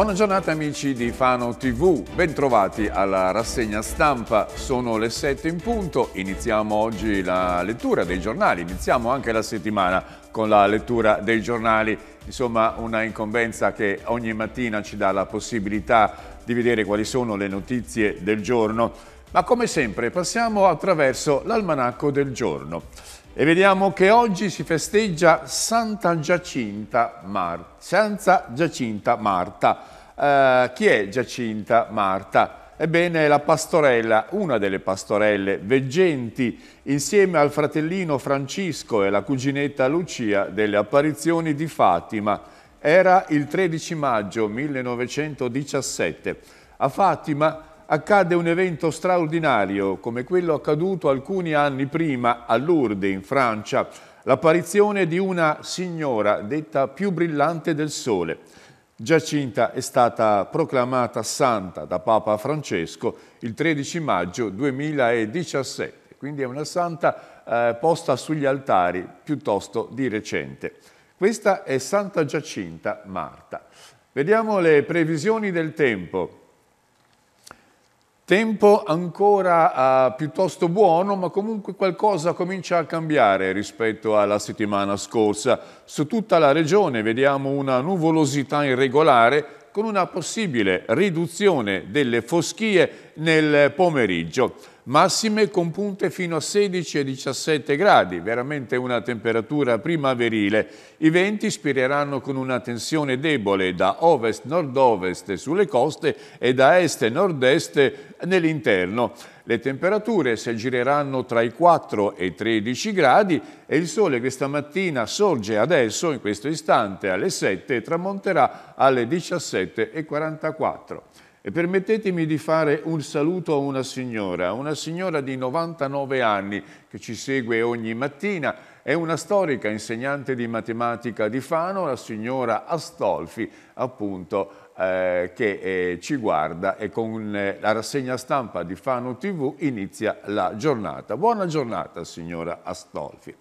Buona giornata amici di Fano TV, bentrovati alla rassegna stampa, sono le 7 in punto, iniziamo oggi la lettura dei giornali, iniziamo anche la settimana con la lettura dei giornali, insomma una incombenza che ogni mattina ci dà la possibilità di vedere quali sono le notizie del giorno, ma come sempre passiamo attraverso l'almanacco del giorno. E vediamo che oggi si festeggia Santa Giacinta, Mar Santa Giacinta Marta. Eh, chi è Giacinta Marta? Ebbene, la pastorella, una delle pastorelle veggenti, insieme al fratellino Francesco e la cuginetta Lucia delle apparizioni di Fatima. Era il 13 maggio 1917. A Fatima accade un evento straordinario come quello accaduto alcuni anni prima a Lourdes in Francia, l'apparizione di una signora detta più brillante del sole. Giacinta è stata proclamata santa da Papa Francesco il 13 maggio 2017, quindi è una santa eh, posta sugli altari piuttosto di recente. Questa è Santa Giacinta Marta. Vediamo le previsioni del tempo. Tempo ancora uh, piuttosto buono, ma comunque qualcosa comincia a cambiare rispetto alla settimana scorsa. Su tutta la regione vediamo una nuvolosità irregolare con una possibile riduzione delle foschie nel pomeriggio massime con punte fino a 16 e 17 gradi, veramente una temperatura primaverile. I venti spireranno con una tensione debole da ovest-nord-ovest sulle coste e da est-nord-est nell'interno. Le temperature si aggireranno tra i 4 e i 13 gradi e il sole questa mattina sorge adesso, in questo istante, alle 7 e tramonterà alle 17 e 44. E permettetemi di fare un saluto a una signora, una signora di 99 anni che ci segue ogni mattina, è una storica insegnante di matematica di Fano, la signora Astolfi, appunto, eh, che eh, ci guarda e con eh, la rassegna stampa di Fano TV inizia la giornata. Buona giornata signora Astolfi.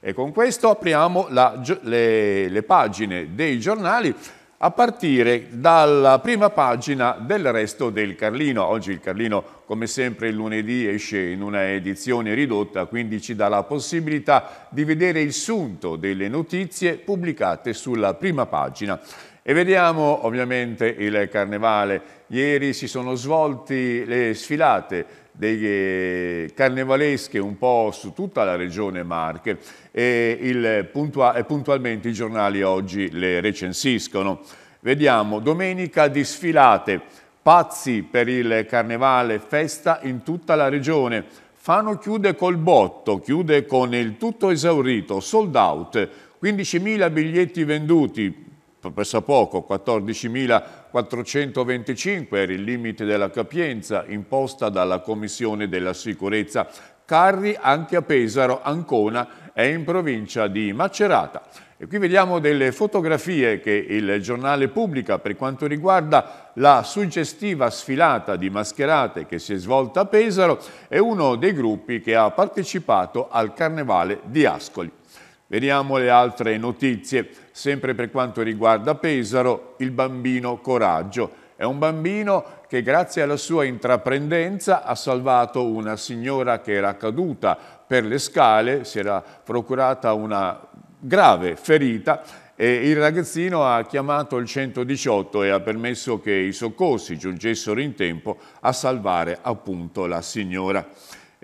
E con questo apriamo la, le, le pagine dei giornali a partire dalla prima pagina del resto del Carlino. Oggi il Carlino, come sempre il lunedì, esce in una edizione ridotta, quindi ci dà la possibilità di vedere il sunto delle notizie pubblicate sulla prima pagina. E vediamo ovviamente il carnevale. Ieri si sono svolti le sfilate eh, carnevalesche un po' su tutta la regione Marche e, il, puntua e puntualmente i giornali oggi le recensiscono. Vediamo, domenica di sfilate, pazzi per il carnevale, festa in tutta la regione. Fano chiude col botto, chiude con il tutto esaurito, sold out, 15.000 biglietti venduti, pressa poco, 14.425 era il limite della capienza imposta dalla Commissione della Sicurezza. Carri anche a Pesaro, Ancona e in provincia di Macerata. E qui vediamo delle fotografie che il giornale pubblica per quanto riguarda la suggestiva sfilata di mascherate che si è svolta a Pesaro e uno dei gruppi che ha partecipato al carnevale di Ascoli. Veniamo alle altre notizie. Sempre per quanto riguarda Pesaro, il bambino Coraggio. È un bambino che grazie alla sua intraprendenza ha salvato una signora che era caduta per le scale, si era procurata una grave ferita e il ragazzino ha chiamato il 118 e ha permesso che i soccorsi giungessero in tempo a salvare appunto la signora.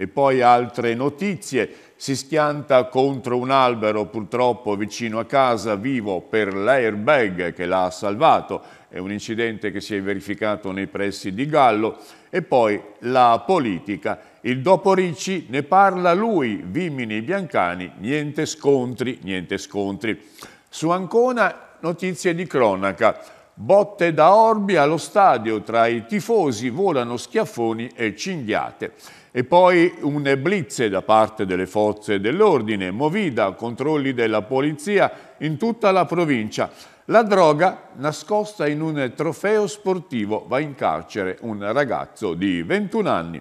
E poi altre notizie, si schianta contro un albero purtroppo vicino a casa, vivo per l'airbag che l'ha salvato, è un incidente che si è verificato nei pressi di Gallo, e poi la politica. Il dopo Ricci ne parla lui, Vimini Biancani, niente scontri, niente scontri. Su Ancona notizie di cronaca. Botte da Orbi allo stadio, tra i tifosi volano schiaffoni e cinghiate. E poi un blitz da parte delle forze dell'ordine, movida, controlli della polizia in tutta la provincia. La droga, nascosta in un trofeo sportivo, va in carcere un ragazzo di 21 anni.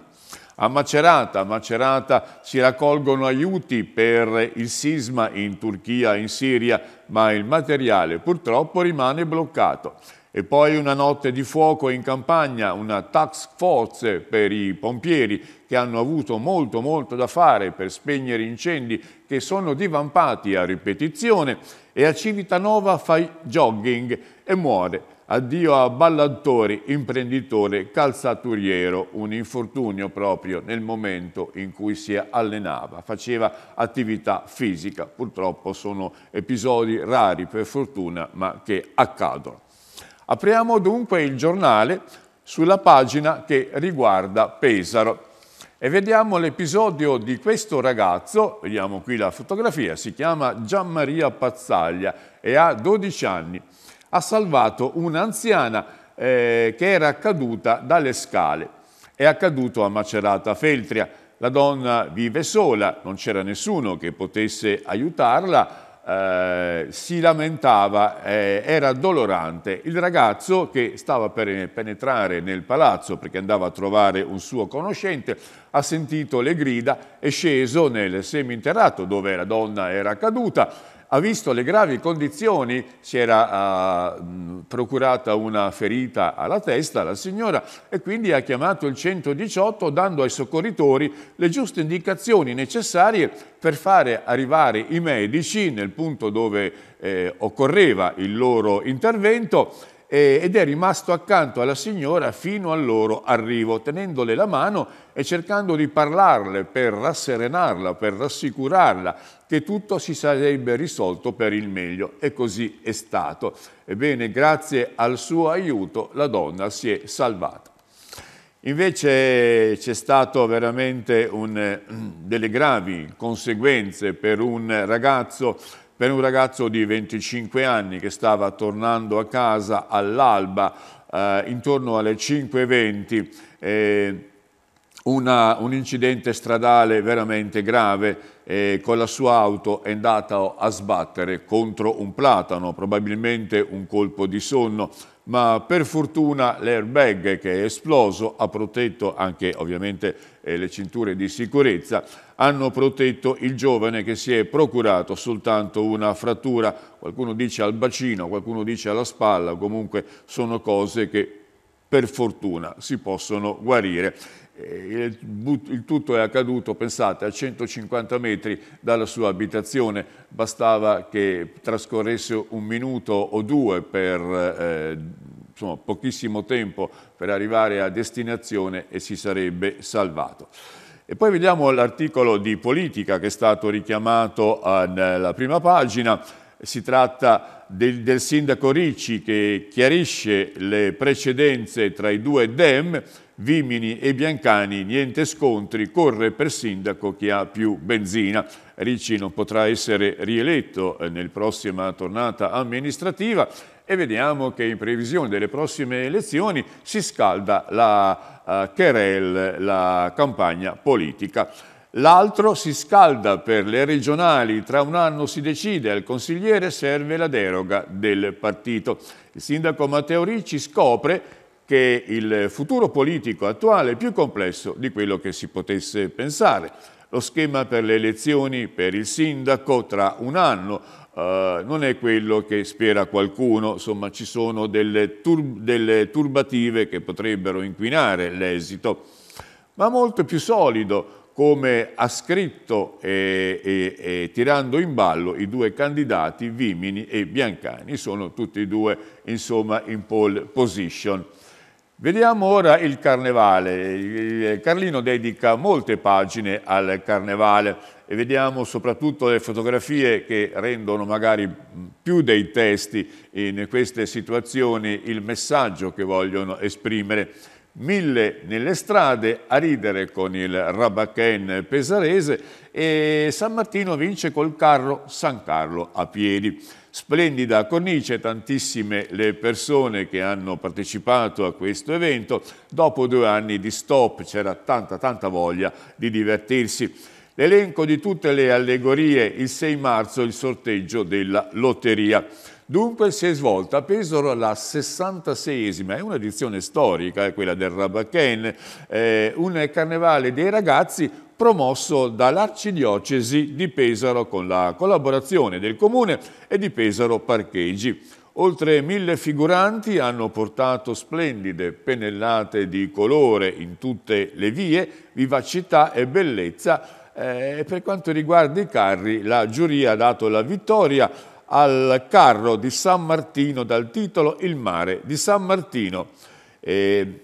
A Macerata, a Macerata si raccolgono aiuti per il sisma in Turchia e in Siria, ma il materiale purtroppo rimane bloccato. E poi una notte di fuoco in campagna, una task force per i pompieri che hanno avuto molto molto da fare per spegnere incendi che sono divampati a ripetizione e a Civitanova fai jogging e muore. Addio a ballattori, imprenditore, calzaturiero, un infortunio proprio nel momento in cui si allenava, faceva attività fisica. Purtroppo sono episodi rari per fortuna ma che accadono. Apriamo dunque il giornale sulla pagina che riguarda Pesaro e vediamo l'episodio di questo ragazzo, vediamo qui la fotografia, si chiama Gianmaria Pazzaglia e ha 12 anni. Ha salvato un'anziana eh, che era caduta dalle scale. È accaduto a Macerata Feltria. La donna vive sola, non c'era nessuno che potesse aiutarla eh, si lamentava, eh, era dolorante. Il ragazzo che stava per penetrare nel palazzo perché andava a trovare un suo conoscente, ha sentito le grida, è sceso nel seminterrato dove la donna era caduta ha visto le gravi condizioni, si era uh, procurata una ferita alla testa la signora e quindi ha chiamato il 118 dando ai soccorritori le giuste indicazioni necessarie per fare arrivare i medici nel punto dove eh, occorreva il loro intervento ed è rimasto accanto alla signora fino al loro arrivo, tenendole la mano e cercando di parlarle per rasserenarla, per rassicurarla che tutto si sarebbe risolto per il meglio e così è stato. Ebbene, grazie al suo aiuto la donna si è salvata. Invece c'è stato veramente un, eh, delle gravi conseguenze per un ragazzo per un ragazzo di 25 anni che stava tornando a casa all'alba eh, intorno alle 5.20 eh, una, un incidente stradale veramente grave eh, con la sua auto è andata a sbattere contro un platano, probabilmente un colpo di sonno ma per fortuna l'airbag che è esploso ha protetto anche ovviamente eh, le cinture di sicurezza, hanno protetto il giovane che si è procurato soltanto una frattura, qualcuno dice al bacino, qualcuno dice alla spalla, comunque sono cose che per fortuna si possono guarire eh, il, il, tutto è accaduto, pensate, a 150 metri dalla sua abitazione. Bastava che trascorresse un minuto o due per eh, insomma, pochissimo tempo per arrivare a destinazione e si sarebbe salvato. E poi vediamo l'articolo di politica che è stato richiamato nella prima pagina. Si tratta di del, del sindaco Ricci che chiarisce le precedenze tra i due DEM, Vimini e Biancani, niente scontri, corre per sindaco chi ha più benzina. Ricci non potrà essere rieletto eh, nel prossima tornata amministrativa e vediamo che in previsione delle prossime elezioni si scalda la uh, eh, querel, la campagna politica. L'altro si scalda per le regionali, tra un anno si decide, al consigliere serve la deroga del partito. Il sindaco Matteo Ricci scopre che il futuro politico attuale è più complesso di quello che si potesse pensare. Lo schema per le elezioni per il sindaco tra un anno eh, non è quello che spera qualcuno, insomma ci sono delle, tur delle turbative che potrebbero inquinare l'esito. Ma molto più solido come ha scritto e, eh, eh, tirando in ballo i due candidati Vimini e Biancani, sono tutti e due insomma in pole position. Vediamo ora il carnevale. Carlino dedica molte pagine al carnevale e vediamo soprattutto le fotografie che rendono magari più dei testi in queste situazioni il messaggio che vogliono esprimere mille nelle strade a ridere con il Rabachen pesarese e San Martino vince col carro San Carlo a piedi. Splendida cornice, tantissime le persone che hanno partecipato a questo evento. Dopo due anni di stop c'era tanta tanta voglia di divertirsi. L'elenco di tutte le allegorie, il 6 marzo il sorteggio della lotteria. Dunque si è svolta a Pesaro la 66esima, è un'edizione storica, eh, quella del Rabaken, eh, un carnevale dei ragazzi promosso dall'Arcidiocesi di Pesaro con la collaborazione del Comune e di Pesaro Parcheggi. Oltre mille figuranti hanno portato splendide pennellate di colore in tutte le vie, vivacità e bellezza. Eh, per quanto riguarda i carri, la giuria ha dato la vittoria al carro di San Martino dal titolo Il mare di San Martino. Eh,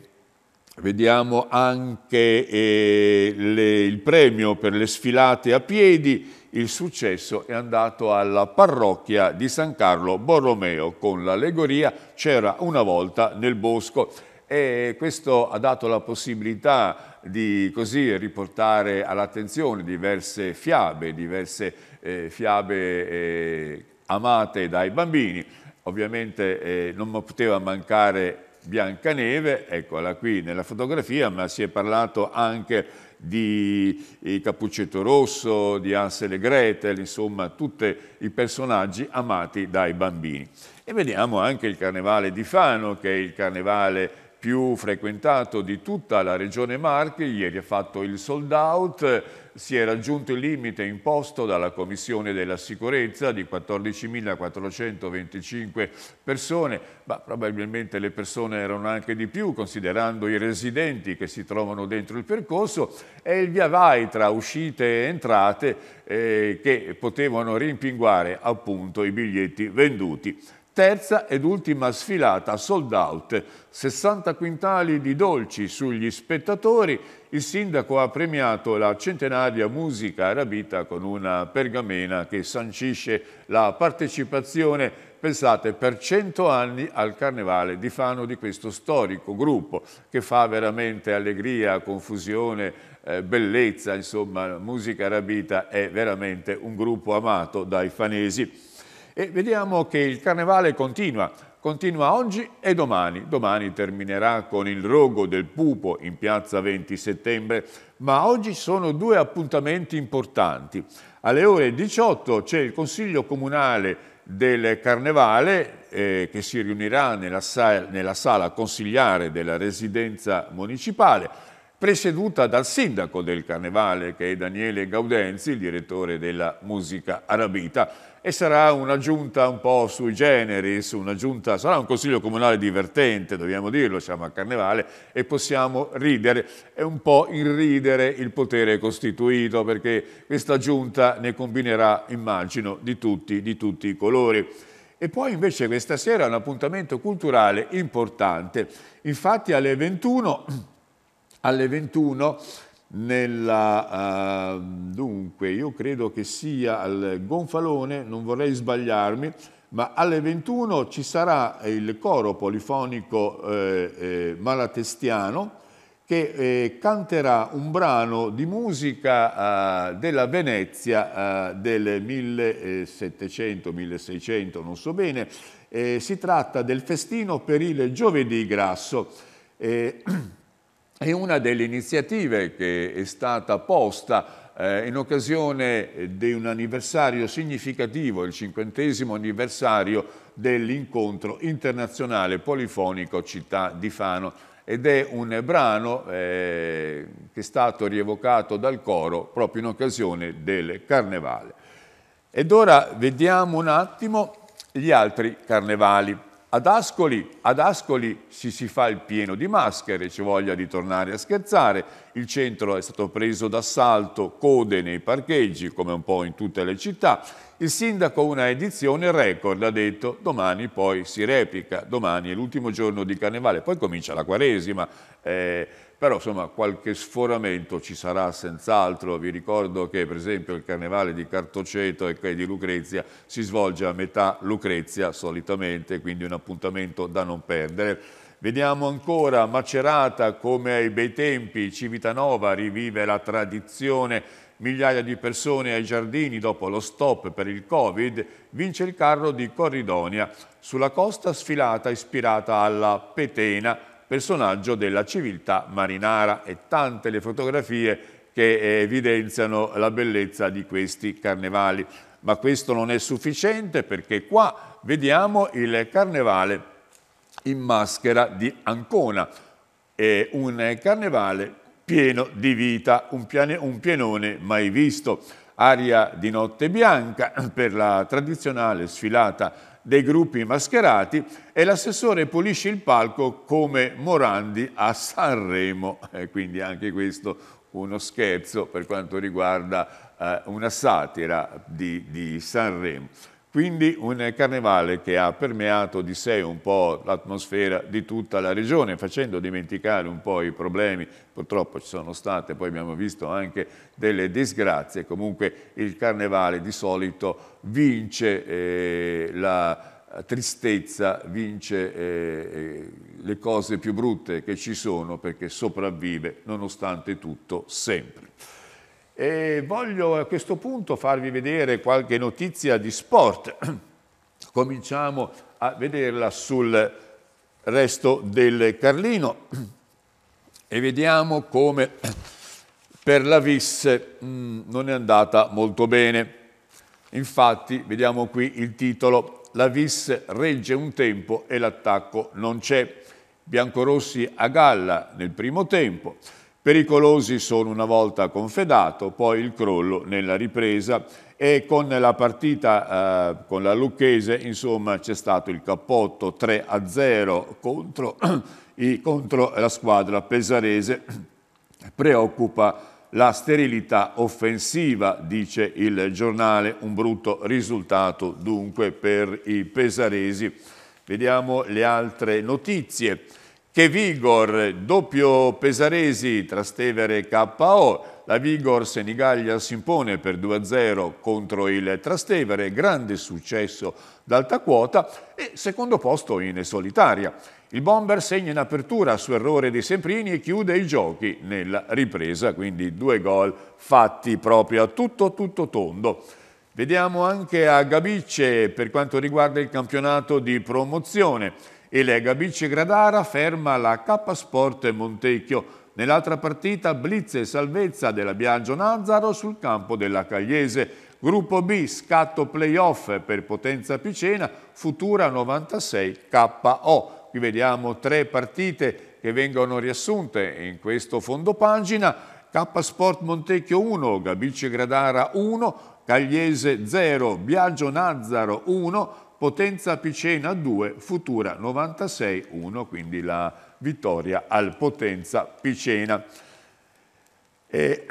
vediamo anche eh, le, il premio per le sfilate a piedi, il successo è andato alla parrocchia di San Carlo Borromeo con l'allegoria C'era una volta nel bosco e questo ha dato la possibilità di così riportare all'attenzione diverse fiabe, diverse eh, fiabe eh, amate dai bambini. Ovviamente eh, non poteva mancare Biancaneve, eccola qui nella fotografia, ma si è parlato anche di eh, Cappuccetto Rosso, di Hansel e Gretel, insomma tutti i personaggi amati dai bambini. E vediamo anche il Carnevale di Fano, che è il carnevale più frequentato di tutta la regione Marche, ieri ha fatto il sold out, si è raggiunto il limite imposto dalla Commissione della Sicurezza di 14.425 persone, ma probabilmente le persone erano anche di più, considerando i residenti che si trovano dentro il percorso, e il via vai tra uscite e entrate eh, che potevano rimpinguare appunto i biglietti venduti. Terza ed ultima sfilata, sold out, 60 quintali di dolci sugli spettatori, il sindaco ha premiato la centenaria musica arabita con una pergamena che sancisce la partecipazione, pensate, per 100 anni al carnevale di Fano di questo storico gruppo che fa veramente allegria, confusione, eh, bellezza, insomma, musica arabita è veramente un gruppo amato dai fanesi. E vediamo che il carnevale continua, continua oggi e domani. Domani terminerà con il rogo del pupo in piazza 20 settembre, ma oggi sono due appuntamenti importanti. Alle ore 18 c'è il Consiglio Comunale del Carnevale eh, che si riunirà nella sala, nella sala consigliare della residenza municipale presieduta dal sindaco del Carnevale che è Daniele Gaudenzi, il direttore della musica arabita e sarà una giunta un po' sui generis, una giunta, sarà un consiglio comunale divertente, dobbiamo dirlo, siamo a Carnevale e possiamo ridere e un po' ridere il potere costituito perché questa giunta ne combinerà, immagino, di tutti, di tutti i colori. E poi invece questa sera è un appuntamento culturale importante, infatti alle 21, alle 21 nella, uh, dunque io credo che sia al Gonfalone, non vorrei sbagliarmi, ma alle 21 ci sarà il coro polifonico eh, eh, malatestiano che eh, canterà un brano di musica eh, della Venezia eh, del 1700-1600, non so bene. Eh, si tratta del festino per il giovedì grasso. è una delle iniziative che è stata posta eh, in occasione di un anniversario significativo, il cinquantesimo anniversario dell'incontro internazionale polifonico Città di Fano ed è un brano eh, che è stato rievocato dal coro proprio in occasione del carnevale. Ed ora vediamo un attimo gli altri carnevali. Ad Ascoli, ad Ascoli si, si fa il pieno di maschere, ci voglia di tornare a scherzare, il centro è stato preso d'assalto, code nei parcheggi, come un po' in tutte le città. Il sindaco una edizione record, ha detto, domani poi si replica, domani è l'ultimo giorno di carnevale, poi comincia la quaresima, eh, però insomma qualche sforamento ci sarà senz'altro. Vi ricordo che per esempio il carnevale di Cartoceto e di Lucrezia si svolge a metà Lucrezia solitamente, quindi un appuntamento da non perdere. Vediamo ancora Macerata come ai bei tempi, Civitanova rivive la tradizione migliaia di persone ai giardini dopo lo stop per il Covid, vince il carro di Corridonia sulla costa sfilata ispirata alla Petena, personaggio della civiltà marinara e tante le fotografie che evidenziano la bellezza di questi carnevali. Ma questo non è sufficiente perché qua vediamo il carnevale in maschera di Ancona, è un carnevale pieno di vita, un, pian un pienone mai visto, aria di notte bianca per la tradizionale sfilata dei gruppi mascherati e l'assessore pulisce il palco come Morandi a Sanremo, eh, quindi anche questo uno scherzo per quanto riguarda eh, una satira di, di Sanremo. Quindi un carnevale che ha permeato di sé un po' l'atmosfera di tutta la regione, facendo dimenticare un po' i problemi, purtroppo ci sono state, poi abbiamo visto anche delle disgrazie, comunque il carnevale di solito vince eh, la tristezza, vince eh, eh le cose più brutte che ci sono perché sopravvive nonostante tutto sempre. E voglio a questo punto farvi vedere qualche notizia di sport. Cominciamo a vederla sul resto del Carlino e vediamo come per la Vis mm, non è andata molto bene. Infatti, vediamo qui il titolo, la Vis regge un tempo e l'attacco non c'è. Biancorossi a galla nel primo tempo, Pericolosi sono una volta confedato, poi il crollo nella ripresa e con la partita eh, con la Lucchese insomma c'è stato il cappotto 3 a 0 contro, i, contro la squadra pesarese preoccupa la sterilità offensiva, dice il giornale, un brutto risultato dunque per i pesaresi. Vediamo le altre notizie che Vigor, doppio Pesaresi, Trastevere KO, la Vigor Senigallia si impone per 2-0 contro il Trastevere, grande successo d'alta quota e secondo posto in solitaria. Il bomber segna in apertura su errore di Semprini e chiude i giochi nella ripresa, quindi due gol fatti proprio a tutto tutto tondo. Vediamo anche a Gabicce per quanto riguarda il campionato di promozione e Lega Bici Gradara ferma la K Sport Montecchio. Nell'altra partita blitz e salvezza della Biagio Nazzaro sul campo della Cagliese. Gruppo B, scatto playoff per Potenza Picena, futura 96 KO. Qui vediamo tre partite che vengono riassunte in questo fondo pagina. K Sport Montecchio 1, Gabice Gradara 1, Cagliese 0, Biagio Nazzaro 1, Potenza Picena 2, Futura 96-1, quindi la vittoria al Potenza Picena. E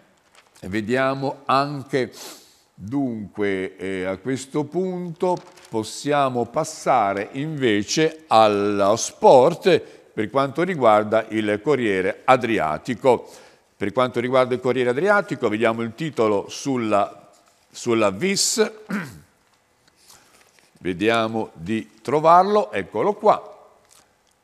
vediamo anche, dunque, eh, a questo punto possiamo passare invece allo sport per quanto riguarda il Corriere Adriatico. Per quanto riguarda il Corriere Adriatico, vediamo il titolo sulla, sulla VIS. Vediamo di trovarlo, eccolo qua.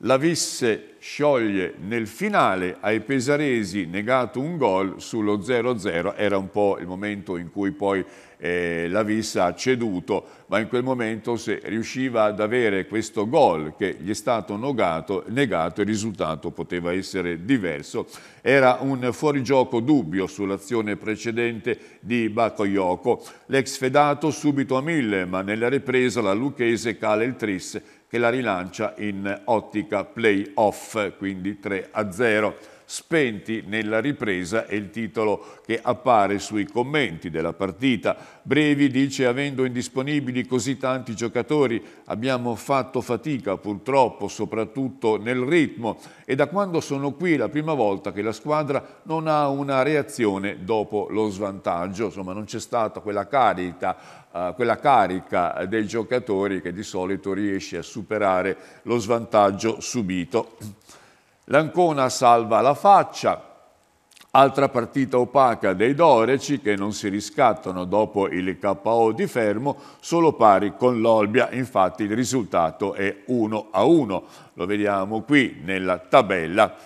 La visse scioglie nel finale, ai pesaresi negato un gol sullo 0-0, era un po' il momento in cui poi eh, la Vissa ha ceduto, ma in quel momento se riusciva ad avere questo gol che gli è stato negato, negato il risultato poteva essere diverso. Era un fuorigioco dubbio sull'azione precedente di Bakoyoko. L'ex fedato subito a mille, ma nella ripresa la lucchese cala il tris che la rilancia in ottica play-off quindi 3 a 0 spenti nella ripresa è il titolo che appare sui commenti della partita. Brevi dice avendo indisponibili così tanti giocatori abbiamo fatto fatica purtroppo soprattutto nel ritmo e da quando sono qui la prima volta che la squadra non ha una reazione dopo lo svantaggio, insomma non c'è stata quella carica eh, quella carica dei giocatori che di solito riesce a superare lo svantaggio subito. L'Ancona salva la faccia, Altra partita opaca dei Doreci che non si riscattano dopo il KO di Fermo, solo pari con l'Olbia, infatti il risultato è 1 a 1. Lo vediamo qui nella tabella.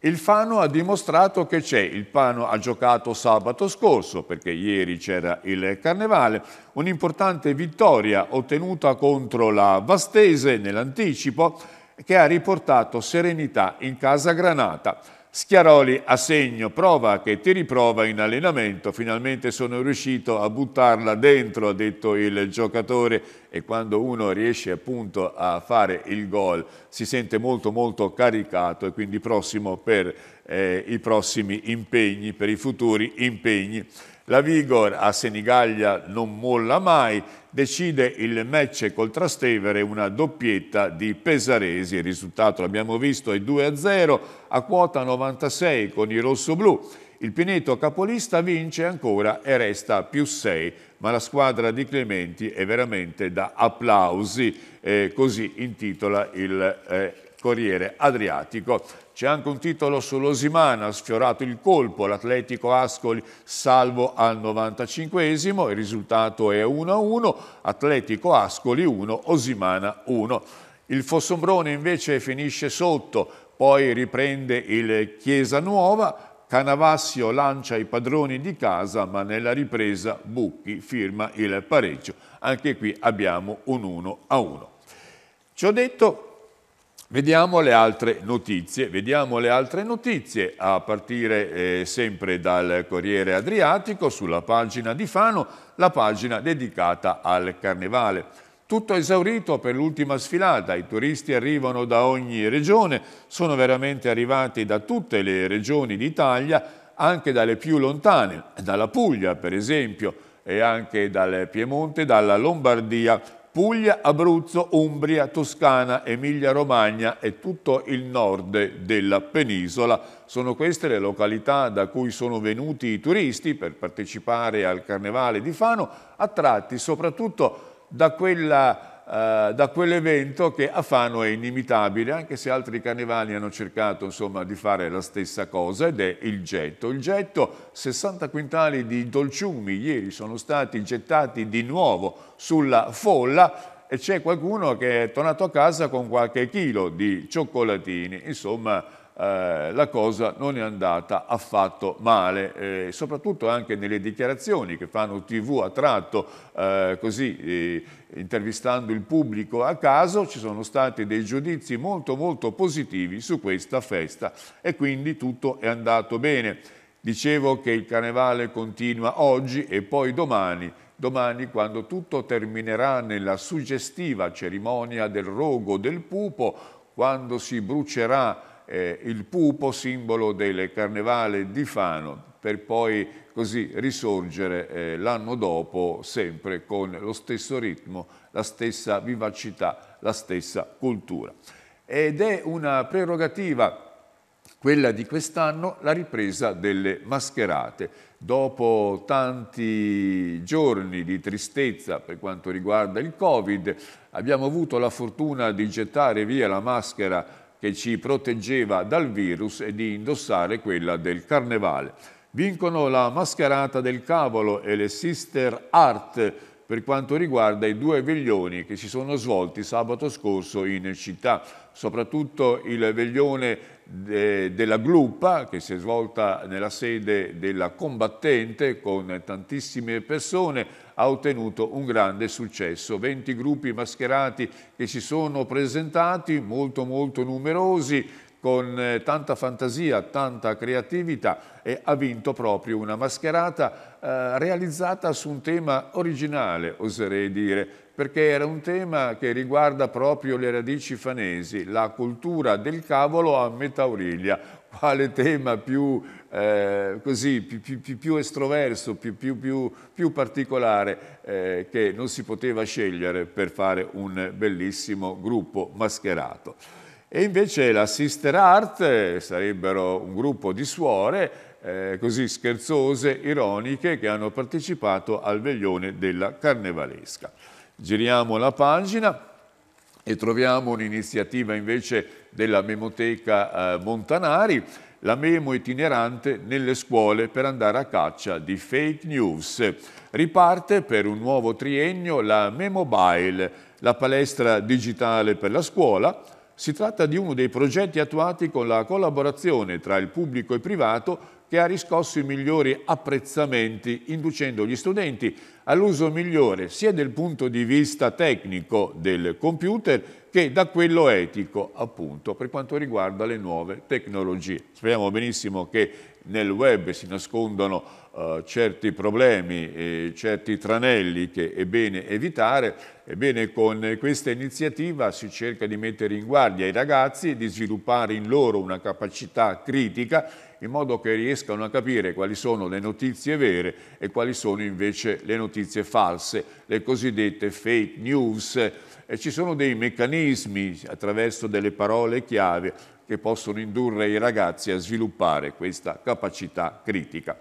Il Fano ha dimostrato che c'è, il Fano ha giocato sabato scorso perché ieri c'era il Carnevale, un'importante vittoria ottenuta contro la Vastese nell'anticipo che ha riportato serenità in casa Granata. Schiaroli a segno, prova che ti riprova in allenamento, finalmente sono riuscito a buttarla dentro, ha detto il giocatore e quando uno riesce appunto a fare il gol si sente molto molto caricato e quindi prossimo per eh, i prossimi impegni, per i futuri impegni. La Vigor a Senigallia non molla mai, decide il match col Trastevere, una doppietta di Pesaresi. Il risultato l'abbiamo visto è 2-0 a quota 96 con i rossoblù. Il Pineto capolista vince ancora e resta più 6, ma la squadra di Clementi è veramente da applausi, eh, così intitola il eh, Corriere Adriatico c'è anche un titolo sull'Osimana, sfiorato il colpo, l'Atletico Ascoli salvo al 95esimo, il risultato è 1-1, Atletico Ascoli 1, Osimana 1. Il Fossombrone invece finisce sotto, poi riprende il Chiesa Nuova, Canavassio lancia i padroni di casa, ma nella ripresa Bucchi firma il pareggio. Anche qui abbiamo un 1 a 1. Ci ho detto Vediamo le altre notizie, vediamo le altre notizie a partire eh, sempre dal Corriere Adriatico sulla pagina di Fano, la pagina dedicata al Carnevale. Tutto esaurito per l'ultima sfilata, i turisti arrivano da ogni regione, sono veramente arrivati da tutte le regioni d'Italia, anche dalle più lontane, dalla Puglia per esempio e anche dal Piemonte, dalla Lombardia Puglia, Abruzzo, Umbria, Toscana, Emilia-Romagna e tutto il nord della penisola. Sono queste le località da cui sono venuti i turisti per partecipare al Carnevale di Fano, attratti soprattutto da quella eh, da quell'evento che a Fano è inimitabile, anche se altri carnevali hanno cercato insomma, di fare la stessa cosa, ed è il getto. Il getto, 60 quintali di dolciumi ieri sono stati gettati di nuovo sulla folla e c'è qualcuno che è tornato a casa con qualche chilo di cioccolatini, insomma eh, la cosa non è andata affatto male, eh, soprattutto anche nelle dichiarazioni che fanno TV a tratto, eh, così eh, intervistando il pubblico a caso, ci sono stati dei giudizi molto molto positivi su questa festa e quindi tutto è andato bene. Dicevo che il carnevale continua oggi e poi domani domani quando tutto terminerà nella suggestiva cerimonia del rogo del pupo, quando si brucerà eh, il pupo, simbolo del carnevale di Fano, per poi così risorgere eh, l'anno dopo sempre con lo stesso ritmo, la stessa vivacità, la stessa cultura. Ed è una prerogativa quella di quest'anno la ripresa delle mascherate. Dopo tanti giorni di tristezza per quanto riguarda il Covid, abbiamo avuto la fortuna di gettare via la maschera che ci proteggeva dal virus e di indossare quella del carnevale. Vincono la mascherata del cavolo e le sister art per quanto riguarda i due veglioni che si sono svolti sabato scorso in città, soprattutto il veglione de, della Gluppa che si è svolta nella sede della combattente con tantissime persone ha ottenuto un grande successo. 20 gruppi mascherati che si sono presentati, molto molto numerosi, con eh, tanta fantasia, tanta creatività e ha vinto proprio una mascherata eh, realizzata su un tema originale, oserei dire, perché era un tema che riguarda proprio le radici fanesi, la cultura del cavolo a metà origlia. quale tema più, eh, così, più, più, più estroverso, più, particolare eh, che non si poteva scegliere per fare un bellissimo gruppo mascherato. E invece la Sister Art eh, sarebbero un gruppo di suore eh, così scherzose, ironiche, che hanno partecipato al veglione della carnevalesca. Giriamo la pagina e troviamo un'iniziativa invece della Memoteca eh, Montanari, la memo itinerante nelle scuole per andare a caccia di fake news. Riparte per un nuovo triennio la Memobile, la palestra digitale per la scuola. Si tratta di uno dei progetti attuati con la collaborazione tra il pubblico e privato che ha riscosso i migliori apprezzamenti inducendo gli studenti all'uso migliore sia dal punto di vista tecnico del computer che da quello etico appunto per quanto riguarda le nuove tecnologie. Speriamo benissimo che nel web si nascondono eh, certi problemi, eh, certi tranelli che è bene evitare, ebbene con questa iniziativa si cerca di mettere in guardia i ragazzi e di sviluppare in loro una capacità critica in modo che riescano a capire quali sono le notizie vere e quali sono invece le notizie false, le cosiddette fake news. E ci sono dei meccanismi attraverso delle parole chiave che possono indurre i ragazzi a sviluppare questa capacità critica.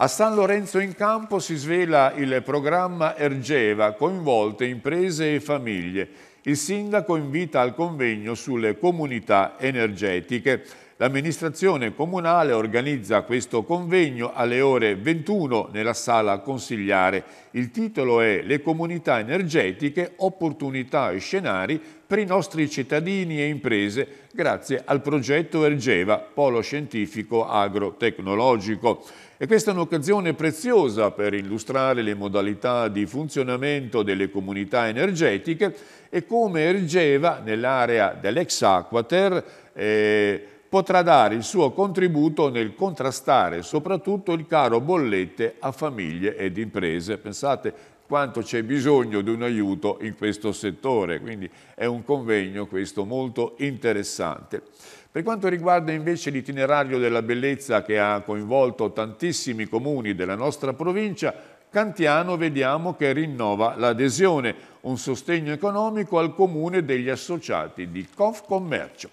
A San Lorenzo in Campo si svela il programma Ergeva, coinvolte imprese e famiglie. Il sindaco invita al convegno sulle comunità energetiche L'amministrazione comunale organizza questo convegno alle ore 21 nella sala consigliare. Il titolo è Le comunità energetiche, opportunità e scenari per i nostri cittadini e imprese grazie al progetto Ergeva, polo scientifico agrotecnologico. E questa è un'occasione preziosa per illustrare le modalità di funzionamento delle comunità energetiche e come Ergeva, nell'area dell'ex Aquater, eh, potrà dare il suo contributo nel contrastare soprattutto il caro bollette a famiglie ed imprese. Pensate quanto c'è bisogno di un aiuto in questo settore, quindi è un convegno questo molto interessante. Per quanto riguarda invece l'itinerario della bellezza che ha coinvolto tantissimi comuni della nostra provincia, Cantiano vediamo che rinnova l'adesione, un sostegno economico al comune degli associati di Confcommercio.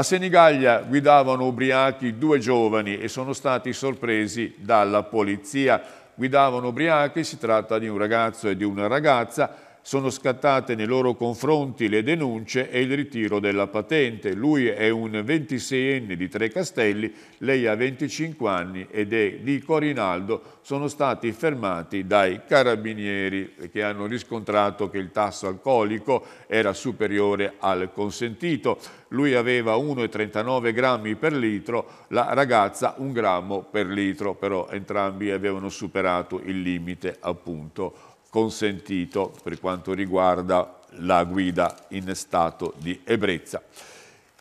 A Senigallia guidavano ubriachi due giovani e sono stati sorpresi dalla polizia. Guidavano ubriachi, si tratta di un ragazzo e di una ragazza, sono scattate nei loro confronti le denunce e il ritiro della patente. Lui è un 26enne di Tre Castelli, lei ha 25 anni ed è di Corinaldo. Sono stati fermati dai carabinieri che hanno riscontrato che il tasso alcolico era superiore al consentito. Lui aveva 1,39 grammi per litro, la ragazza 1 grammo per litro, però entrambi avevano superato il limite appunto consentito per quanto riguarda la guida in stato di ebbrezza.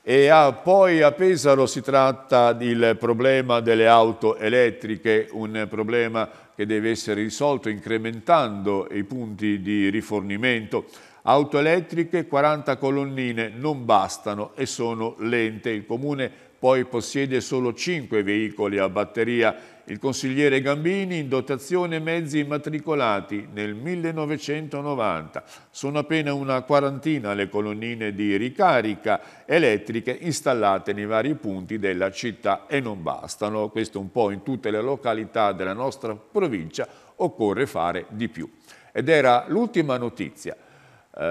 E a, poi a Pesaro si tratta del problema delle auto elettriche, un problema che deve essere risolto incrementando i punti di rifornimento Auto elettriche, 40 colonnine non bastano e sono lente. Il comune poi possiede solo 5 veicoli a batteria. Il consigliere Gambini in dotazione mezzi immatricolati nel 1990. Sono appena una quarantina le colonnine di ricarica elettriche installate nei vari punti della città e non bastano. Questo un po' in tutte le località della nostra provincia occorre fare di più. Ed era l'ultima notizia. Eh,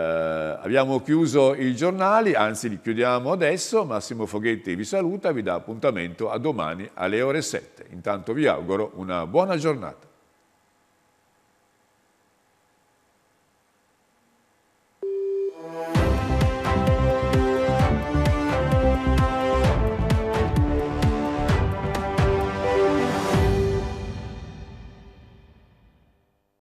abbiamo chiuso i giornali, anzi li chiudiamo adesso. Massimo Foghetti vi saluta, vi dà appuntamento a domani alle ore 7. Intanto vi auguro una buona giornata.